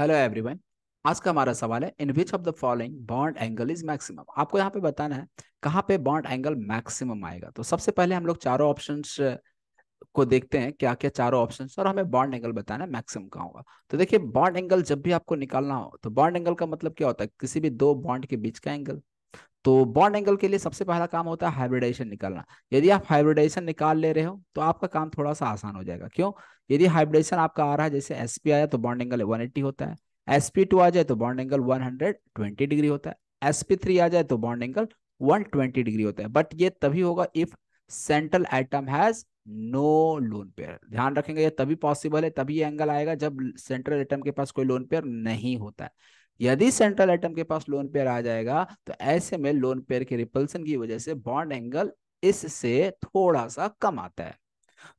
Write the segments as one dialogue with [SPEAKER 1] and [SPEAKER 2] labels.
[SPEAKER 1] hello everyone आज का हमारा सवाल है in which of the following bond angle is maximum आपको यहाँ पे बताना है कहाँ पे बॉन्ड एंगल मैक्सिमम आएगा तो सबसे पहले हम लोग चारों ऑप्शंस को देखते हैं क्या क्या चारों ऑप्शन और हमें बॉन्ड एंगल बताना है मैक्सिमम कहाँ होगा तो देखिए बॉन्ड एंगल जब भी आपको निकालना हो तो बॉन्ड एंगल का मतलब क्या होता है किसी भी दो बॉन्ड के बीच का एंगल तो बॉन्ड एंगल के लिए सबसे पहला काम होता है हाइब्रिडाइजेशन निकालना यदि आप हाइब्रिडाइजेशन निकाल ले रहे हो तो आपका काम थोड़ा सा आसान हो जाएगा क्यों यदि हाइब्रिडाइजेशन आपका आ रहा है जैसे एस आया तो बॉन्ड एंगल 180 होता है एस टू आ जाए तो बॉन्ड एंगल ट्वेंटी डिग्री होता है एस थ्री आ जाए तो बॉन्ड एंगल ट्वेंटी डिग्री होता है बट ये तभी होगा if central atom has no lone pair ध्यान रखेंगे ये तभी पॉसिबल है तभी एंगल आएगा जब सेंट्रल एटम के पास कोई लोन पेयर नहीं होता है यदि सेंट्रल एटम के पास लोन पेयर आ जाएगा तो ऐसे में लोन पेयर के रिपल्सन की वजह से बॉन्ड एंगल इससे थोड़ा सा कम आता है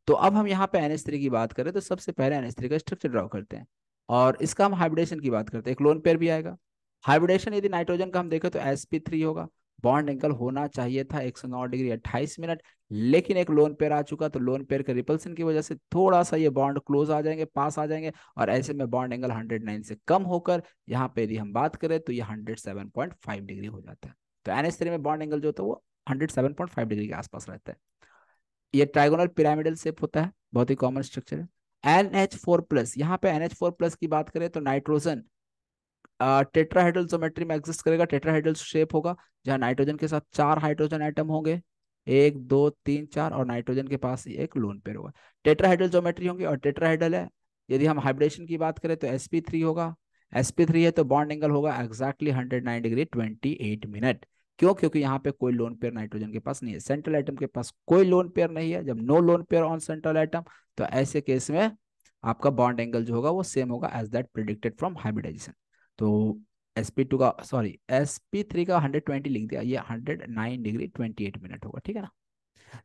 [SPEAKER 1] तो अब हम यहाँ पे एनएस की बात करें तो सबसे पहले एनएस का स्ट्रक्चर ड्रॉ करते हैं और इसका हम हाइब्रिडेशन की बात करते हैं एक लोन पेयर भी आएगा हाइब्रिडेशन यदि नाइट्रोजन का हम देखें तो एस होगा बॉन्ड एंगल होना चाहिए था एक सौ नौ डिग्री अट्ठाईस मिनट लेकिन एक लोन पेयर आ चुका तो लोन पेयर के रिपल्सन की वजह से थोड़ा सा ये बॉन्ड क्लोज आ जाएंगे पास आ जाएंगे और ऐसे में बॉन्ड एंगल 109 से कम होकर यहाँ पे यदि हम बात करें तो ये 107.5 डिग्री हो जाता है तो एन एच में बॉन्ड एंगल जो होता है वो 107.5 डिग्री के आसपास रहता है ये ट्राइगोनल पिरामिडल शेप होता है बहुत ही कॉमन स्ट्रक्चर है एन एच फोर प्लस यहाँ पे एन एच फोर प्लस की बात करें तो नाइट्रोजन टेट्राहाइड्रल जोमेट्री में एग्जिस्ट करेगा टेट्राहाइड्रल शेप होगा जहाँ नाइट्रोजन के साथ चार हाइड्रोजन आइटम होंगे एक दो तीन चार और नाइट्रोजन के पास एक लोन पेयर होगा टेट्राहाइड्रल जोमेट्री होंगी और टेट्राहाइड्रल है यदि हम हाइब्रिडेशन की बात करें तो sp3 होगा sp3 है तो बॉन्ड एंगल होगा exactly hundred nine degree twenty eight minute क्यों क्योंकि यहाँ पे कोई लोन पेयर नाइट्रोजन के पास नहीं है सेंट्रल आइटम के पास कोई लोन पेयर नहीं है जब no lone pair on central atom तो ऐसे केस में आपका बॉन्ड एंगल जो होगा वो सेम होगा as that predicted from hybridisation तो एस पी टू का सॉरी एस पी थ्री का हंड्रेड ट्वेंटी लिख दिया ये hundred nine degree twenty eight minute होगा ठीक है ना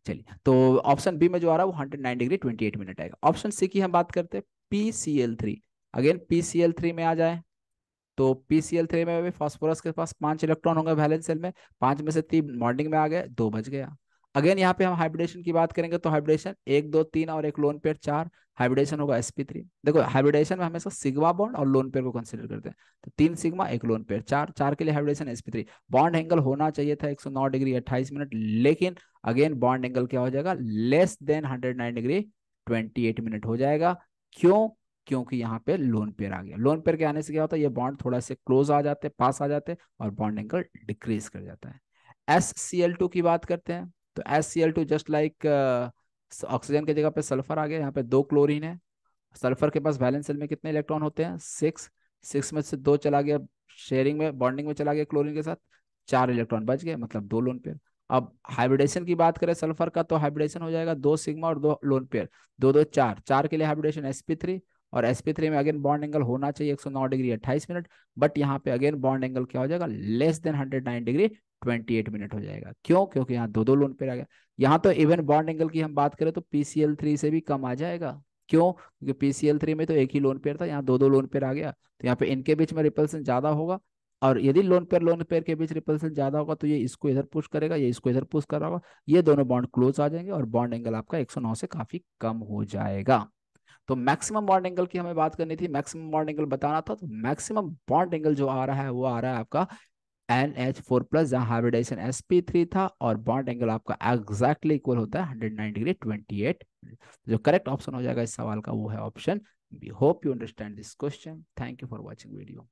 [SPEAKER 1] चलिए तो ऑप्शन बी में जो आ रहा है वो hundred nine degree twenty eight minute आएगा ऑप्शन सी की हम बात करते हैं P C L three again P C L three में आ जाए तो पी सी एल थ्री में भी फॉस्फोरस के पास पांच इलेक्ट्रॉन होंगे वैलेंस सेल में पांच में से तीन मॉर्निंग में आ गए दो बज गया अगेन यहाँ पे हम हाइब्रिडेशन की बात करेंगे तो हाइब्रिडेशन एक दो तीन और एक लोन पेयर चार हाइब्रिडाइजेशन होगा sp3 देखो हाइब्रिडाइजेशन में हमेशा सिग्मा बॉन्ड और लोन पेयर को कंसीडर करते हैं तो तीन सिग्मा एक लोन पेयर चार चार के लिए हाइब्रिडाइजेशन sp3 बॉन्ड एंगल होना चाहिए था 109 डिग्री 28 मिनट लेकिन अगेन बॉन्ड एंगल क्या हो जाएगा लेस देन 109 डिग्री 28 मिनट हो जाएगा क्यों क्योंकि यहाँ पे लोन पेयर आ गया लोन पेयर के आने से क्या होता है ये बॉन्ड थोड़ा से क्लोज आ जाते हैं पास आ जाते हैं और बॉन्ड एंगल डिक्रीज कर जाता है एस की बात करते हैं तो एस जस्ट लाइक ऑक्सीजन की जगह पे सल्फर आ गया यहाँ पे दो क्लोरीन है सल्फर के पास बैलेंस सेल में कितने इलेक्ट्रॉन होते हैं सिक्स सिक्स में से दो चला गया शेयरिंग में बॉन्डिंग में चला गया क्लोरीन के साथ चार इलेक्ट्रॉन बच गए मतलब दो लोन पेयर अब हाइब्रिडेशन की बात करें सल्फर का तो हाइब्रिडेशन हो जाएगा दो सिग्मा और दो लोन पेयर दो दो चार चार के लिए हाइब्रिडेशन थ्री और sp3 में अगेन बॉन्ड एंगल होना चाहिए 109 डिग्री 28 मिनट बट यहाँ पे अगेन बॉन्ड एंगल क्या हो जाएगा लेस देन 109 डिग्री 28 मिनट हो जाएगा क्यों क्योंकि यहाँ दो दो लोन पे आ गया यहाँ तो इवन बॉन्ड एंगल की हम बात करें तो पीसीएल से भी कम आ जाएगा क्यों क्योंकि पीसीएल में तो एक ही लोन पेयर था यहाँ दो दो लोन पेयर आ गया तो यहाँ पे इनके बीच में रिपल्सन ज्यादा होगा और यदि लोन पेयर लोन पेयर के बीच रिपल्सन ज्यादा होगा तो ये इसको इधर पुश करेगा ये इसको इधर पुश कर रहा होगा ये दोनों बॉन्ड क्लोज आ जाएंगे और बॉन्ड एंगल आपका 109 से काफी कम हो जाएगा तो मैक्सिमम बॉन्ड एंगल की हमें बात करनी थी मैक्सिमम बॉन्ड एंगल बताना था तो मैक्सिमम बॉन्ड एंगल जो आ रहा है वो आ रहा है आपका एन एच फोर प्लस जहाँ हाइब्रिडाइजेशन एस पी थ्री था और बॉन्ड एंगल आपका एग्जैक्टली इक्वल होता है hundred nine degree twenty eight जो करेक्ट ऑप्शन हो जाएगा इस सवाल का वो है option B hope you understand this question thank you for watching video